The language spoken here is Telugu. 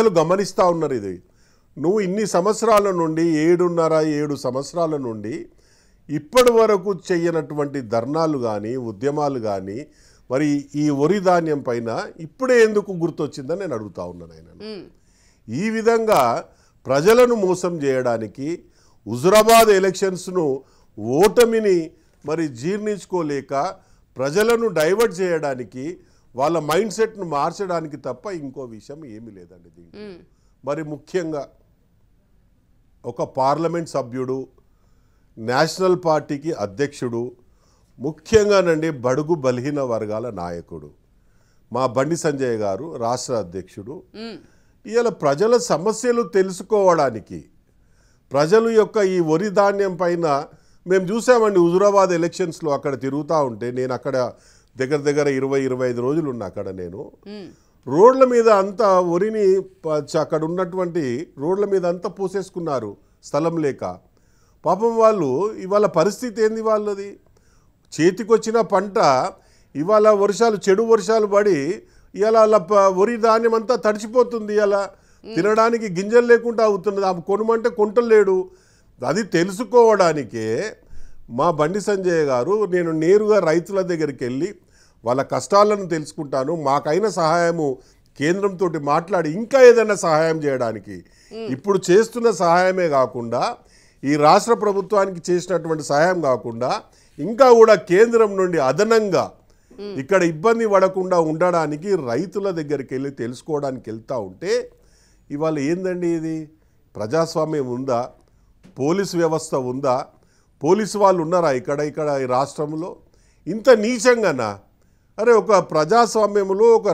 ప్రజలు గమనిస్తూ ఉన్నారు ఇది నువ్వు ఇన్ని సంవత్సరాల నుండి ఏడున్నర ఏడు సంవత్సరాల నుండి ఇప్పటి వరకు చెయ్యనటువంటి ధర్నాలు కానీ ఉద్యమాలు కానీ మరి ఈ వరి ధాన్యం పైన ఇప్పుడే ఎందుకు గుర్తొచ్చిందని నేను అడుగుతా ఉన్నాను ఆయన ఈ విధంగా ప్రజలను మోసం చేయడానికి హుజురాబాద్ ఎలక్షన్స్ను ఓటమిని మరి జీర్ణించుకోలేక ప్రజలను డైవర్ట్ చేయడానికి వాళ్ళ మైండ్ సెట్ను మార్చడానికి తప్ప ఇంకో విషయం ఏమీ లేదండి దీంట్లో మరి ముఖ్యంగా ఒక పార్లమెంట్ సభ్యుడు నేషనల్ పార్టీకి అధ్యక్షుడు ముఖ్యంగానండి బడుగు బలహీన వర్గాల నాయకుడు మా బండి సంజయ్ గారు రాష్ట్ర అధ్యక్షుడు ఇలా ప్రజల సమస్యలు తెలుసుకోవడానికి ప్రజలు యొక్క ఈ వరి ధాన్యం పైన మేము చూసామండి హుజురాబాద్ ఎలక్షన్స్లో అక్కడ తిరుగుతూ ఉంటే నేను అక్కడ దగ్గర దగ్గర ఇరవై ఇరవై ఐదు రోజులు ఉన్నా అక్కడ నేను రోడ్ల మీద అంతా వరిని అక్కడ ఉన్నటువంటి రోడ్ల మీద అంతా పోసేసుకున్నారు స్థలం లేక పాపం వాళ్ళు ఇవాళ పరిస్థితి ఏంది వాళ్ళది చేతికొచ్చిన పంట ఇవాళ వర్షాలు చెడు వర్షాలు పడి ఇలా వరి ధాన్యం అంతా తడిచిపోతుంది ఇలా తినడానికి గింజలు లేకుండా అవుతున్నది ఆ కొనుమంటే కొంటలేడు అది తెలుసుకోవడానికే మా బండి సంజయ్ గారు నేను నేరుగా రైతుల దగ్గరికి వెళ్ళి వాళ్ళ కష్టాలను తెలుసుకుంటాను మాకైన సహాయము కేంద్రంతో మాట్లాడి ఇంకా ఏదైనా సహాయం చేయడానికి ఇప్పుడు చేస్తున్న సహాయమే కాకుండా ఈ రాష్ట్ర ప్రభుత్వానికి చేసినటువంటి సహాయం కాకుండా ఇంకా కూడా కేంద్రం నుండి అదనంగా ఇక్కడ ఇబ్బంది పడకుండా ఉండడానికి రైతుల దగ్గరికి వెళ్ళి తెలుసుకోవడానికి వెళ్తూ ఉంటే ఇవాళ ఏందండి ఇది ప్రజాస్వామ్యం ఉందా పోలీసు వ్యవస్థ ఉందా పోలీసు వాళ్ళు ఉన్నారా ఇక్కడ ఇక్కడ ఈ రాష్ట్రంలో ఇంత నీచంగానా అరే ఒక ప్రజాస్వామ్యంలో ఒక